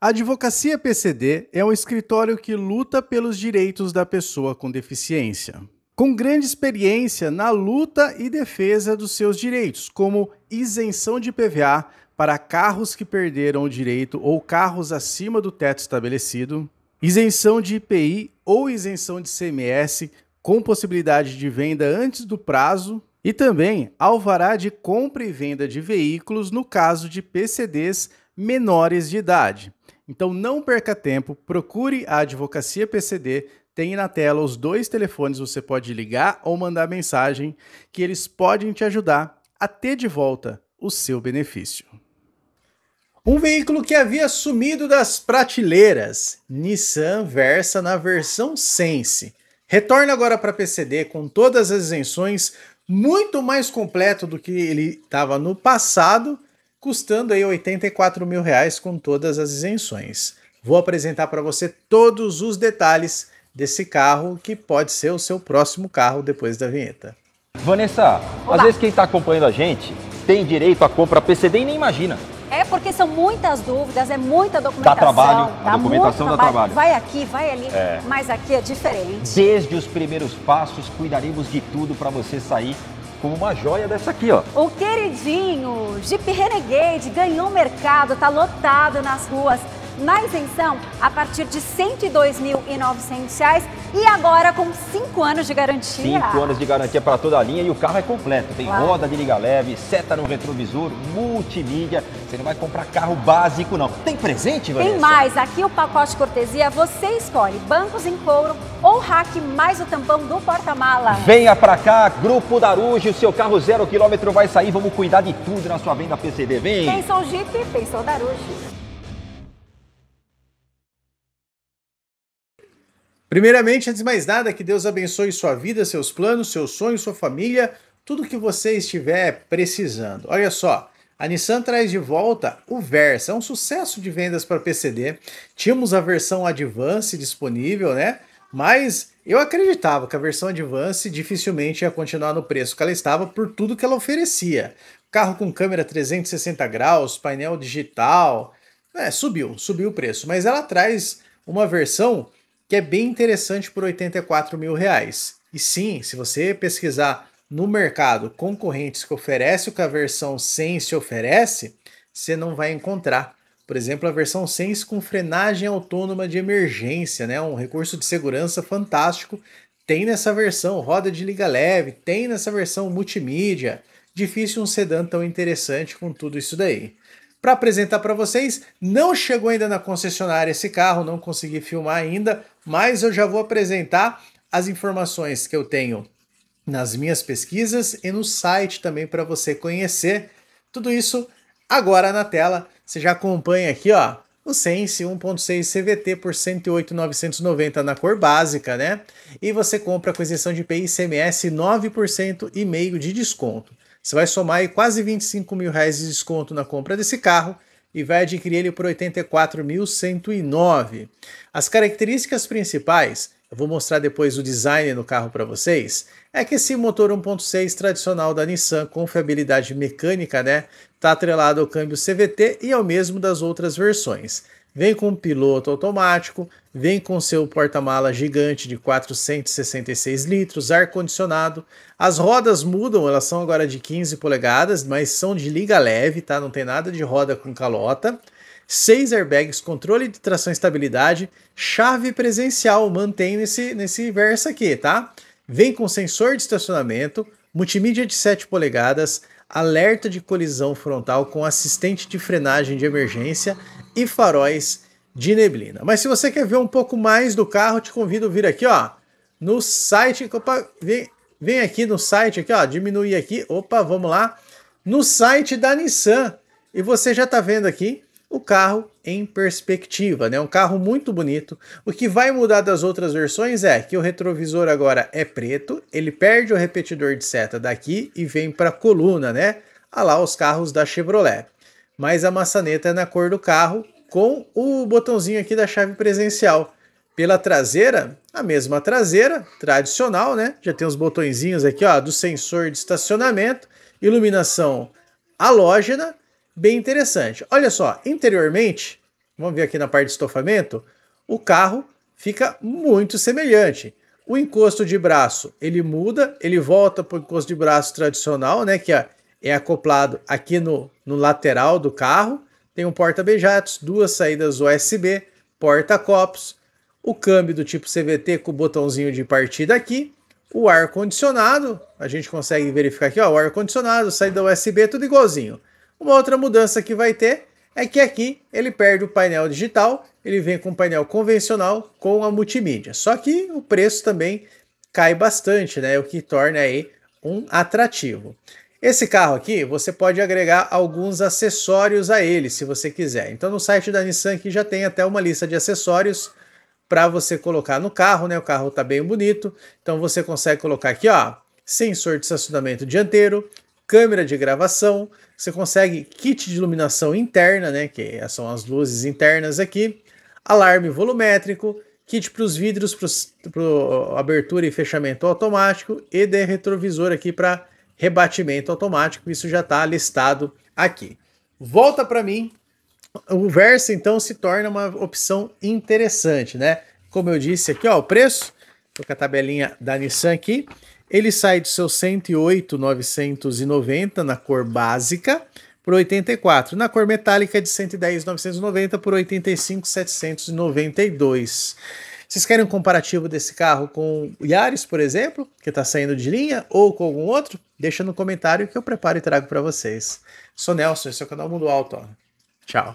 A Advocacia PCD é um escritório que luta pelos direitos da pessoa com deficiência. Com grande experiência na luta e defesa dos seus direitos, como isenção de PVA para carros que perderam o direito ou carros acima do teto estabelecido, isenção de IPI ou isenção de CMS com possibilidade de venda antes do prazo e também alvará de compra e venda de veículos no caso de PCDs menores de idade. Então não perca tempo, procure a Advocacia PCD, tem na tela os dois telefones, você pode ligar ou mandar mensagem que eles podem te ajudar a ter de volta o seu benefício. Um veículo que havia sumido das prateleiras, Nissan Versa na versão Sense, retorna agora para PCD com todas as isenções, muito mais completo do que ele estava no passado custando aí 84 mil reais com todas as isenções. Vou apresentar para você todos os detalhes desse carro que pode ser o seu próximo carro depois da vinheta. Vanessa, Olá. às vezes quem está acompanhando a gente tem direito à compra PCD e nem imagina. É porque são muitas dúvidas, é muita documentação. Dá trabalho, dá a documentação dá trabalho. trabalho. Vai aqui, vai ali, é. mas aqui é diferente. Desde os primeiros passos, cuidaremos de tudo para você sair como uma joia dessa aqui, ó. O queridinho Jeep Renegade ganhou mercado, tá lotado nas ruas. Na isenção, a partir de R$ 102.900 e agora com 5 anos de garantia. 5 anos de garantia para toda a linha e o carro é completo. Tem claro. roda de liga leve, seta no retrovisor, multimídia, você não vai comprar carro básico, não. Tem presente, Vanessa? Tem mais. Aqui o pacote cortesia você escolhe bancos em couro ou rack mais o tampão do porta-mala. Venha pra cá, Grupo Darujo. Seu carro zero quilômetro vai sair. Vamos cuidar de tudo na sua venda PCD. Vem! Pensou Jeep, pensou Darujo. Primeiramente, antes de mais nada, que Deus abençoe sua vida, seus planos, seus sonhos, sua família, tudo que você estiver precisando. Olha só, a Nissan traz de volta o Versa, é um sucesso de vendas para PCD. Tínhamos a versão Advance disponível, né? Mas eu acreditava que a versão Advance dificilmente ia continuar no preço que ela estava por tudo que ela oferecia. Carro com câmera 360 graus, painel digital, é, subiu, subiu o preço. Mas ela traz uma versão que é bem interessante por 84 mil reais. E sim, se você pesquisar no mercado concorrentes que oferecem o que a versão se oferece, você não vai encontrar. Por exemplo, a versão 100 com frenagem autônoma de emergência, né? um recurso de segurança fantástico. Tem nessa versão roda de liga leve, tem nessa versão multimídia. Difícil um sedã tão interessante com tudo isso daí para apresentar para vocês. Não chegou ainda na concessionária esse carro, não consegui filmar ainda, mas eu já vou apresentar as informações que eu tenho nas minhas pesquisas e no site também para você conhecer. Tudo isso agora na tela. Você já acompanha aqui, ó, o Sense 1.6 CVT por 108,990 na cor básica, né? E você compra com isenção de IPI e 9% e meio de desconto. Você vai somar aí quase 25 mil reais de desconto na compra desse carro e vai adquirir ele por 84.109. As características principais eu vou mostrar depois o design do carro para vocês, é que esse motor 1.6 tradicional da Nissan com fiabilidade mecânica, né, tá atrelado ao câmbio CVT e ao mesmo das outras versões. Vem com piloto automático, vem com seu porta-mala gigante de 466 litros, ar-condicionado. As rodas mudam, elas são agora de 15 polegadas, mas são de liga leve, tá? Não tem nada de roda com calota. 6 airbags, controle de tração e estabilidade, chave presencial, mantém nesse, nesse verso aqui, tá? Vem com sensor de estacionamento, multimídia de 7 polegadas, alerta de colisão frontal com assistente de frenagem de emergência e faróis de neblina. Mas se você quer ver um pouco mais do carro, te convido a vir aqui, ó, no site, opa, vem, vem aqui no site aqui, ó, diminuir aqui, opa, vamos lá, no site da Nissan. E você já tá vendo aqui o carro em perspectiva, né? Um carro muito bonito. O que vai mudar das outras versões é que o retrovisor agora é preto, ele perde o repetidor de seta daqui e vem para a coluna, né? A ah lá os carros da Chevrolet. Mas a maçaneta é na cor do carro com o botãozinho aqui da chave presencial. Pela traseira, a mesma traseira, tradicional, né? Já tem os botõezinhos aqui, ó, do sensor de estacionamento, iluminação halógena bem interessante. Olha só, interiormente, vamos ver aqui na parte de estofamento, o carro fica muito semelhante. O encosto de braço, ele muda, ele volta para o encosto de braço tradicional, né, que é, é acoplado aqui no, no lateral do carro. Tem um porta-bejatos, duas saídas USB, porta-copos, o câmbio do tipo CVT com o botãozinho de partida aqui, o ar-condicionado, a gente consegue verificar aqui, ó, o ar-condicionado, saída USB, tudo igualzinho. Uma outra mudança que vai ter é que aqui ele perde o painel digital, ele vem com o painel convencional com a multimídia. Só que o preço também cai bastante, né? O que torna aí um atrativo. Esse carro aqui, você pode agregar alguns acessórios a ele, se você quiser. Então no site da Nissan aqui já tem até uma lista de acessórios para você colocar no carro, né? O carro tá bem bonito. Então você consegue colocar aqui, ó, sensor de estacionamento dianteiro, câmera de gravação, você consegue kit de iluminação interna, né, que são as luzes internas aqui, alarme volumétrico, kit para os vidros, para abertura e fechamento automático e de retrovisor aqui para rebatimento automático. Isso já está listado aqui. Volta para mim. O Versa então se torna uma opção interessante, né? Como eu disse aqui, ó, o preço, estou com a tabelinha da Nissan aqui, ele sai de seu 108,990 na cor básica por 84. Na cor metálica de 110,990 por 85,792. Vocês querem um comparativo desse carro com o Yaris, por exemplo, que está saindo de linha, ou com algum outro? Deixa no comentário que eu preparo e trago para vocês. Sou Nelson, esse é o canal Mundo Alto. Ó. Tchau.